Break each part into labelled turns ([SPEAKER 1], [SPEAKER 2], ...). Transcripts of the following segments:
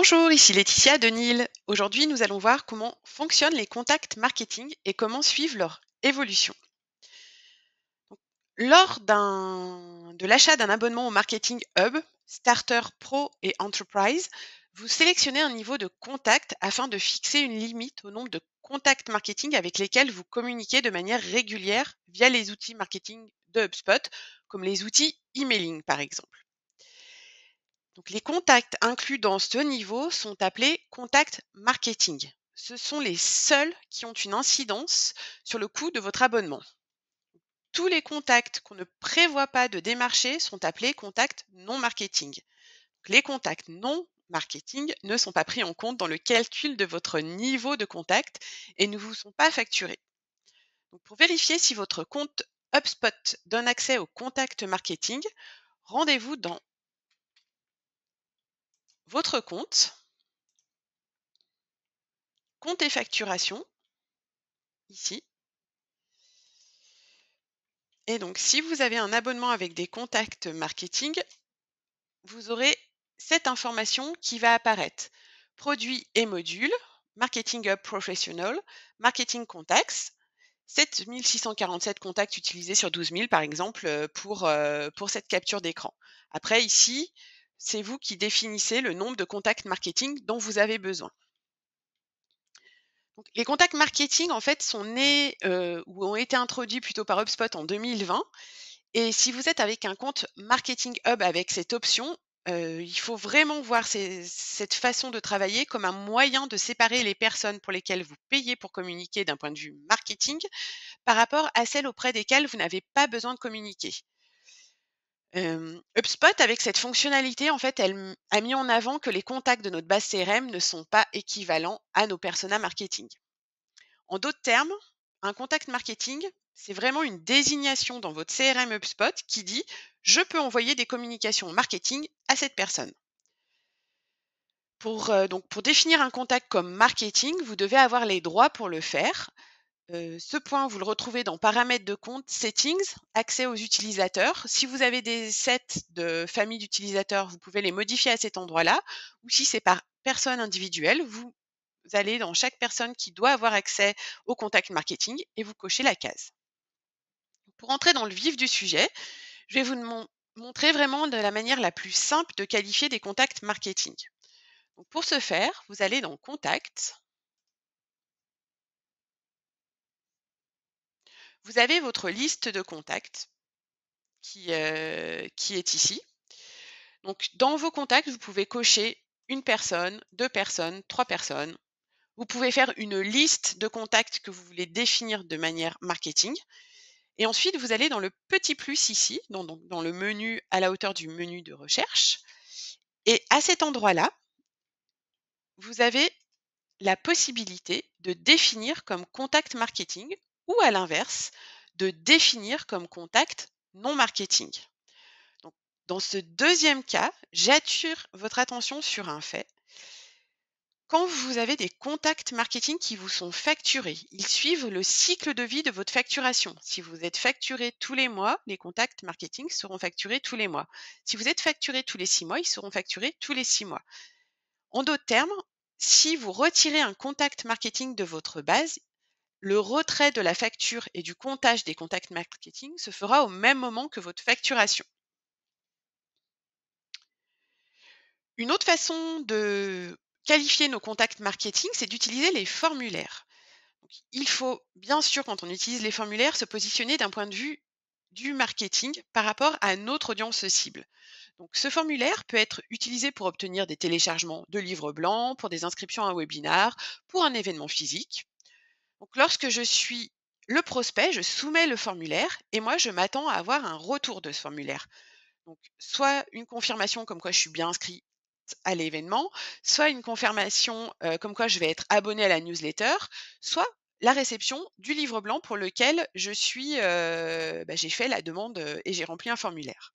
[SPEAKER 1] Bonjour, ici Laetitia de Nil. Aujourd'hui, nous allons voir comment fonctionnent les contacts marketing et comment suivre leur évolution. Lors de l'achat d'un abonnement au Marketing Hub, Starter Pro et Enterprise, vous sélectionnez un niveau de contact afin de fixer une limite au nombre de contacts marketing avec lesquels vous communiquez de manière régulière via les outils marketing de HubSpot, comme les outils emailing par exemple. Donc, les contacts inclus dans ce niveau sont appelés contacts marketing. Ce sont les seuls qui ont une incidence sur le coût de votre abonnement. Tous les contacts qu'on ne prévoit pas de démarcher sont appelés contacts non marketing. les contacts non marketing ne sont pas pris en compte dans le calcul de votre niveau de contact et ne vous sont pas facturés. pour vérifier si votre compte HubSpot donne accès aux contacts marketing, rendez-vous dans votre compte, compte et facturation, ici. Et donc, si vous avez un abonnement avec des contacts marketing, vous aurez cette information qui va apparaître. Produits et modules, Marketing Up Professional, Marketing Contacts, 7647 contacts utilisés sur 12 000 par exemple euh, pour, euh, pour cette capture d'écran. Après, ici, c'est vous qui définissez le nombre de contacts marketing dont vous avez besoin. les contacts marketing, en fait, sont nés euh, ou ont été introduits plutôt par HubSpot en 2020. Et si vous êtes avec un compte Marketing Hub avec cette option, euh, il faut vraiment voir cette façon de travailler comme un moyen de séparer les personnes pour lesquelles vous payez pour communiquer d'un point de vue marketing par rapport à celles auprès desquelles vous n'avez pas besoin de communiquer. Euh, HubSpot, avec cette fonctionnalité, en fait, elle a mis en avant que les contacts de notre base CRM ne sont pas équivalents à nos personas marketing. En d'autres termes, un contact marketing, c'est vraiment une désignation dans votre CRM HubSpot qui dit je peux envoyer des communications marketing à cette personne. Pour, euh, pour définir un contact comme marketing, vous devez avoir les droits pour le faire ce point, vous le retrouvez dans Paramètres de compte, Settings, Accès aux utilisateurs. Si vous avez des sets de familles d'utilisateurs, vous pouvez les modifier à cet endroit-là. Ou si c'est par personne individuelle, vous allez dans chaque personne qui doit avoir accès au contact marketing et vous cochez la case. Pour entrer dans le vif du sujet, je vais vous montrer vraiment de la manière la plus simple de qualifier des contacts marketing. pour ce faire, vous allez dans Contacts ». Vous avez votre liste de contacts qui, euh, qui est ici. Donc, dans vos contacts, vous pouvez cocher une personne, deux personnes, trois personnes. Vous pouvez faire une liste de contacts que vous voulez définir de manière marketing. Et ensuite, vous allez dans le petit plus ici, dans, dans le menu à la hauteur du menu de recherche. Et à cet endroit-là, vous avez la possibilité de définir comme contact marketing ou à l'inverse, de définir comme contact non marketing. Donc, dans ce deuxième cas, j'attire votre attention sur un fait. Quand vous avez des contacts marketing qui vous sont facturés, ils suivent le cycle de vie de votre facturation. Si vous êtes facturé tous les mois, les contacts marketing seront facturés tous les mois. Si vous êtes facturé tous les six mois, ils seront facturés tous les six mois. En d'autres termes, si vous retirez un contact marketing de votre base, le retrait de la facture et du comptage des contacts marketing se fera au même moment que votre facturation. Une autre façon de qualifier nos contacts marketing, c'est d'utiliser les formulaires. il faut bien sûr, quand on utilise les formulaires, se positionner d'un point de vue du marketing par rapport à notre audience cible. Donc, ce formulaire peut être utilisé pour obtenir des téléchargements de livres blancs, pour des inscriptions à un webinar, pour un événement physique. Donc lorsque je suis le prospect, je soumets le formulaire et moi, je m'attends à avoir un retour de ce formulaire. Donc, soit une confirmation comme quoi je suis bien inscrit à l'événement, soit une confirmation euh, comme quoi je vais être abonné à la newsletter, soit la réception du livre blanc pour lequel je suis, euh, bah, j'ai fait la demande euh, et j'ai rempli un formulaire.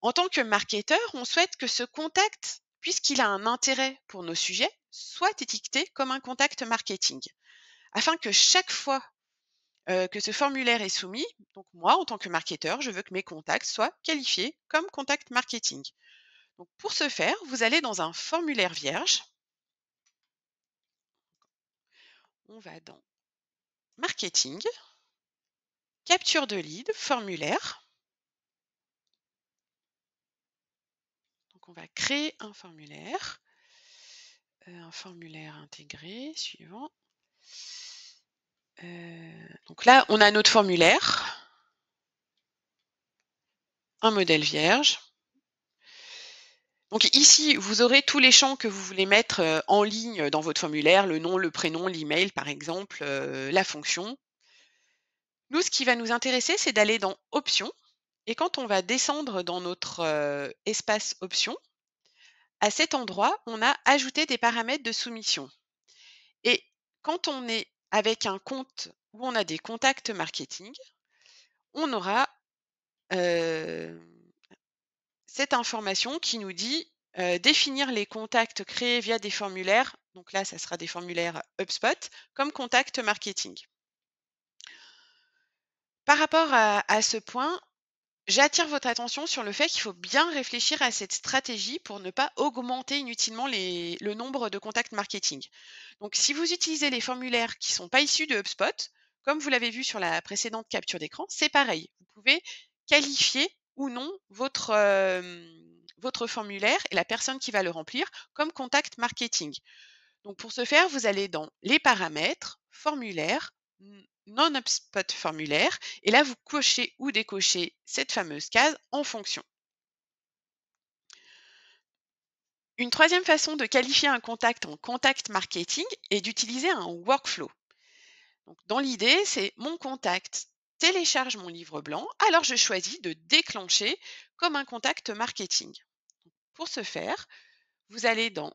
[SPEAKER 1] En tant que marketeur, on souhaite que ce contact, puisqu'il a un intérêt pour nos sujets, soit étiqueté comme un contact marketing afin que chaque fois que ce formulaire est soumis, donc moi, en tant que marketeur, je veux que mes contacts soient qualifiés comme contact marketing. Donc pour ce faire, vous allez dans un formulaire vierge. On va dans marketing, capture de lead, formulaire. Donc on va créer un formulaire, euh, un formulaire intégré, suivant. Euh, donc là, on a notre formulaire, un modèle vierge. Donc ici, vous aurez tous les champs que vous voulez mettre euh, en ligne dans votre formulaire, le nom, le prénom, l'email par exemple, euh, la fonction. Nous, ce qui va nous intéresser, c'est d'aller dans Options. Et quand on va descendre dans notre espace Options, à cet endroit, on a ajouté des paramètres de soumission. Et quand on est avec un compte où on a des contacts marketing, on aura euh, cette information qui nous dit euh, définir les contacts créés via des formulaires, donc là, ça sera des formulaires HubSpot, comme contacts marketing. Par rapport à ce point, J'attire votre attention sur le fait qu'il faut bien réfléchir à cette stratégie pour ne pas augmenter inutilement le nombre de contacts marketing. Donc, si vous utilisez les formulaires qui ne sont pas issus de HubSpot, comme vous l'avez vu sur la précédente capture d'écran, c'est pareil. Vous pouvez qualifier ou non votre, euh, votre formulaire et la personne qui va le remplir comme contact marketing. Donc, pour ce faire, vous allez dans les paramètres, formulaires, non upspot formulaire et là vous cochez ou décochez cette fameuse case en fonction. Une troisième façon de qualifier un contact en contact marketing est d'utiliser un workflow. dans l'idée, c'est mon contact télécharge mon livre blanc, alors je choisis de déclencher comme un contact marketing. Pour ce faire, vous allez dans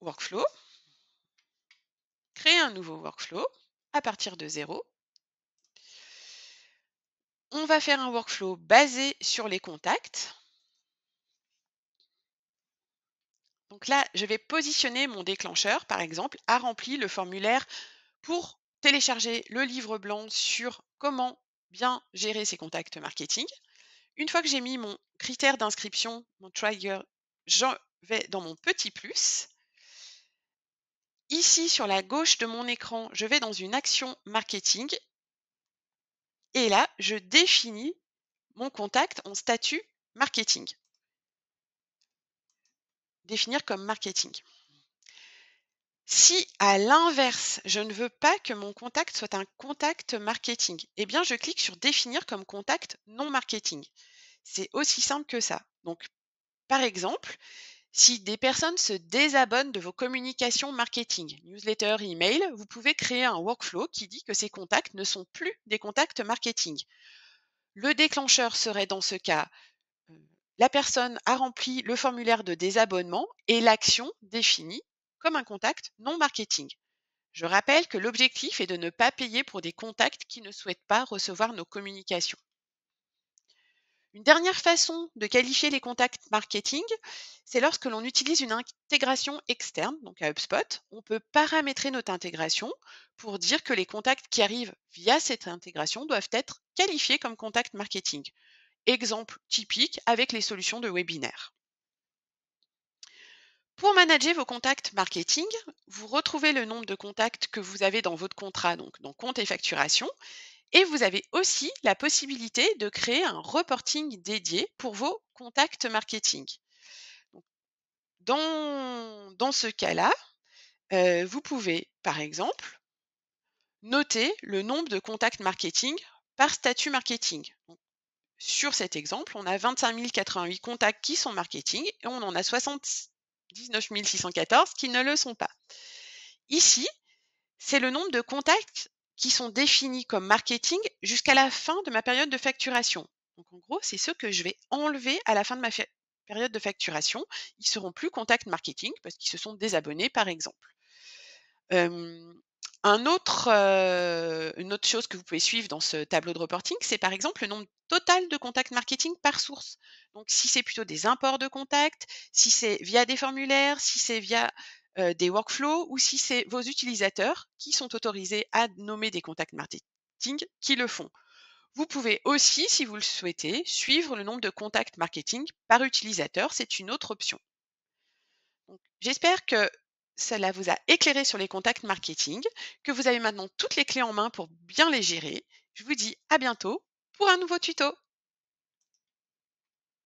[SPEAKER 1] workflow, créer un nouveau workflow à partir de zéro. On va faire un workflow basé sur les contacts. Donc là, je vais positionner mon déclencheur, par exemple, à rempli le formulaire pour télécharger le livre blanc sur comment bien gérer ses contacts marketing. Une fois que j'ai mis mon critère d'inscription, mon trigger, je vais dans mon petit plus. Ici, sur la gauche de mon écran, je vais dans une action marketing et là, je définis mon contact en statut marketing. Définir comme marketing. Si à l'inverse, je ne veux pas que mon contact soit un contact marketing, eh bien je clique sur définir comme contact non marketing. C'est aussi simple que ça. Donc par exemple, si des personnes se désabonnent de vos communications marketing, newsletter, email, vous pouvez créer un workflow qui dit que ces contacts ne sont plus des contacts marketing. Le déclencheur serait dans ce cas euh, la personne a rempli le formulaire de désabonnement et l'action définie comme un contact non marketing. Je rappelle que l'objectif est de ne pas payer pour des contacts qui ne souhaitent pas recevoir nos communications. Une dernière façon de qualifier les contacts marketing, c'est lorsque l'on utilise une intégration externe, donc à HubSpot, on peut paramétrer notre intégration pour dire que les contacts qui arrivent via cette intégration doivent être qualifiés comme contacts marketing. Exemple typique avec les solutions de webinaire. Pour manager vos contacts marketing, vous retrouvez le nombre de contacts que vous avez dans votre contrat, donc dans compte et facturation, et vous avez aussi la possibilité de créer un reporting dédié pour vos contacts marketing. Dans, ce cas-là, euh, vous pouvez, par exemple, noter le nombre de contacts marketing par statut marketing. sur cet exemple, on a 25 088 contacts qui sont marketing et on en a 79 614 qui ne le sont pas. Ici, c'est le nombre de contacts qui sont définis comme marketing jusqu'à la fin de ma période de facturation. Donc en gros, c'est ceux que je vais enlever à la fin de ma période de facturation. Ils ne seront plus contact marketing parce qu'ils se sont désabonnés, par exemple. une autre chose que vous pouvez suivre dans ce tableau de reporting, c'est par exemple le nombre total de contacts marketing par source. Donc si c'est plutôt des imports de contacts, si c'est via des formulaires, si c'est via euh, des workflows ou si c'est vos utilisateurs qui sont autorisés à nommer des contacts marketing qui le font. Vous pouvez aussi, si vous le souhaitez, suivre le nombre de contacts marketing par utilisateur. C'est une autre option. J'espère que cela vous a éclairé sur les contacts marketing, que vous avez maintenant toutes les clés en main pour bien les gérer. Je vous dis à bientôt pour un nouveau tuto.